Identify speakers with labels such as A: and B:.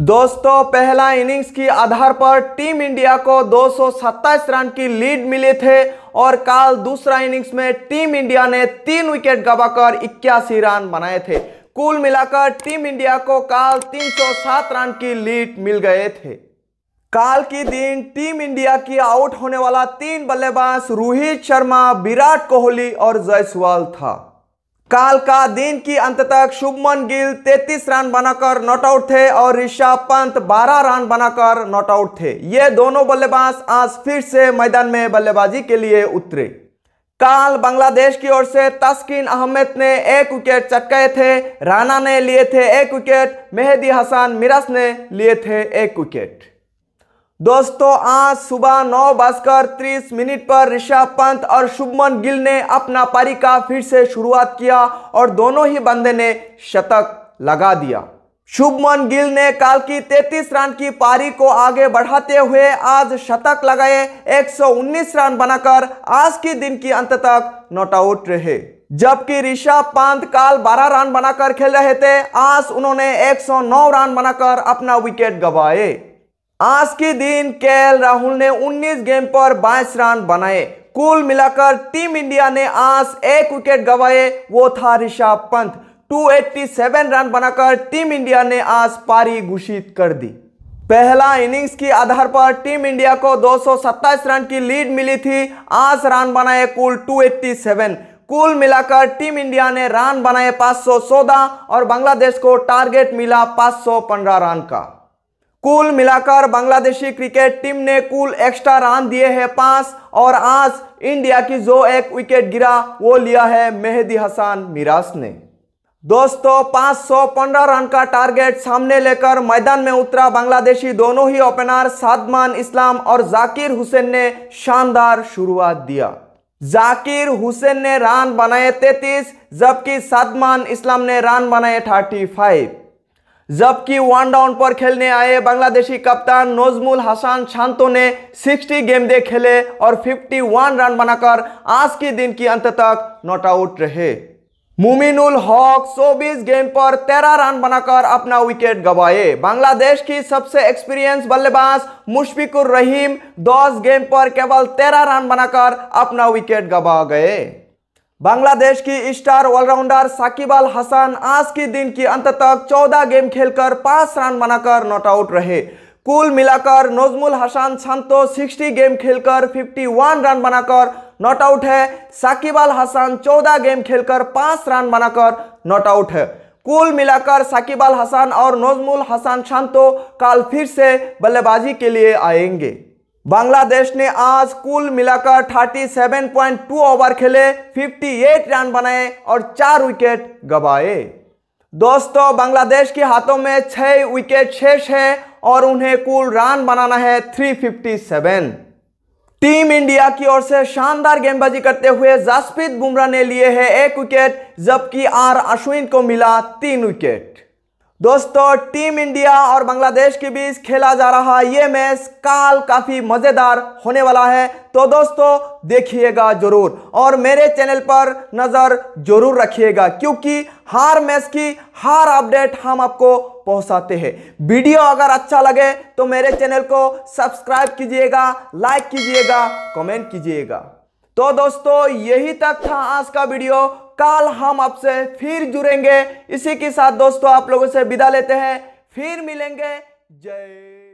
A: दोस्तों पहला इनिंग्स की आधार पर टीम इंडिया को दो रन की लीड मिले थे और कल दूसरा इनिंग्स में टीम इंडिया ने तीन विकेट गवाकर इक्यासी रन बनाए थे कुल मिलाकर टीम इंडिया को कल 307 रन की लीड मिल गए थे काल की दिन टीम इंडिया की आउट होने वाला तीन बल्लेबाज रोहित शर्मा विराट कोहली और जयसवाल था काल का दिन की अंत तक शुभमन गिल 33 रन बनाकर नॉट आउट थे और ऋषभ पंत 12 रन बनाकर नॉट आउट थे ये दोनों बल्लेबाज आज फिर से मैदान में बल्लेबाजी के लिए उतरे काल बांग्लादेश की ओर से तस्किन अहमद ने एक विकेट चटकाए थे राणा ने लिए थे एक विकेट मेहदी हसन मिरास ने लिए थे एक विकेट दोस्तों आज सुबह नौ बजकर तीस मिनट पर ऋषभ पंत और शुभमन गिल ने अपना पारी का फिर से शुरुआत किया और दोनों ही बंदे ने शतक लगा दिया शुभमन गिल ने काल की 33 रन की पारी को आगे बढ़ाते हुए आज शतक लगाए 119 रन बनाकर आज के दिन के अंत तक नॉट आउट रहे जबकि ऋषभ पंत काल 12 रन बनाकर खेल रहे थे आज उन्होंने 109 रन बनाकर अपना विकेट गंवाए आज के दिन के राहुल ने 19 गेम पर 22 रन बनाए कुल मिलाकर टीम इंडिया ने आज एक विकेट गवाए वो था ऋषभ पंत 287 रन बनाकर टीम इंडिया ने आज पारी घोषित कर दी पहला इनिंग्स के आधार पर टीम इंडिया को दो रन की लीड मिली थी आज रन बनाए कुल 287 कुल मिलाकर टीम इंडिया ने रन बनाए 514 और बांग्लादेश को टारगेट मिला 515 रन का कुल मिलाकर बांग्लादेशी क्रिकेट टीम ने कुल एक्स्ट्रा रन दिए हैं पांच और आज इंडिया की जो एक विकेट गिरा वो लिया है मेहदी हसन मिराज ने दोस्तों 515 रन का टारगेट सामने लेकर मैदान में उतरा बांग्लादेशी दोनों ही ओपनर सादमान इस्लाम और जाकिर हुसैन ने शानदार शुरुआत दिया जाकिर हुसैन ने रन बनाए 33 जबकि सादमान इस्लाम ने रन बनाए 35 जबकि वन डाउन पर खेलने आए बांग्लादेशी कप्तान नोजमुल हसन शांतो ने 60 दे खेले और 51 रन बनाकर आज के दिन की अंत तक नॉट आउट रहे मुमिनुल हॉक 24 गेम पर 13 रन बनाकर अपना विकेट गवाए बांग्लादेश की सबसे एक्सपीरियंस बल्लेबाज मुशफिकुर रहीम 10 गेम पर केवल 13 रन बनाकर अपना विकेट गवा गए बांग्लादेश की स्टार ऑलराउंडर साकिब अल हसन आज के दिन की अंत तक 14 गेम खेलकर पांच रन बनाकर नॉट आउट रहे कुल मिलाकर नजमुल हसन छंतो 60 गेम खेलकर 51 रन बनाकर नॉट आउट है साकिब अल हसन 14 गेम खेलकर पांच रन बनाकर नॉट आउट है कुल मिलाकर साकिब अल हसन और नजमुल हसन छंतो कल फिर से बल्लेबाजी के लिए आएंगे बांग्लादेश ने आज कुल मिलाकर 37.2 ओवर खेले 58 रन बनाए और चार विकेट गवाए दोस्तों बांग्लादेश के हाथों में छह विकेट शेष है और उन्हें कुल रन बनाना है 357 टीम इंडिया की ओर से शानदार गेंदबाजी करते हुए जसप्रीत बुमराह ने लिए है एक विकेट जबकि आर अश्विन को मिला तीन विकेट दोस्तों टीम इंडिया और बांग्लादेश के बीच खेला जा रहा ये मैच काल काफ़ी मज़ेदार होने वाला है तो दोस्तों देखिएगा जरूर और मेरे चैनल पर नज़र जरूर रखिएगा क्योंकि हार मैच की हर अपडेट हम आपको पहुंचाते हैं वीडियो अगर अच्छा लगे तो मेरे चैनल को सब्सक्राइब कीजिएगा लाइक कीजिएगा कमेंट कीजिएगा तो दोस्तों यही तक था आज का वीडियो कल हम आपसे फिर जुड़ेंगे इसी के साथ दोस्तों आप लोगों से विदा लेते हैं फिर मिलेंगे जय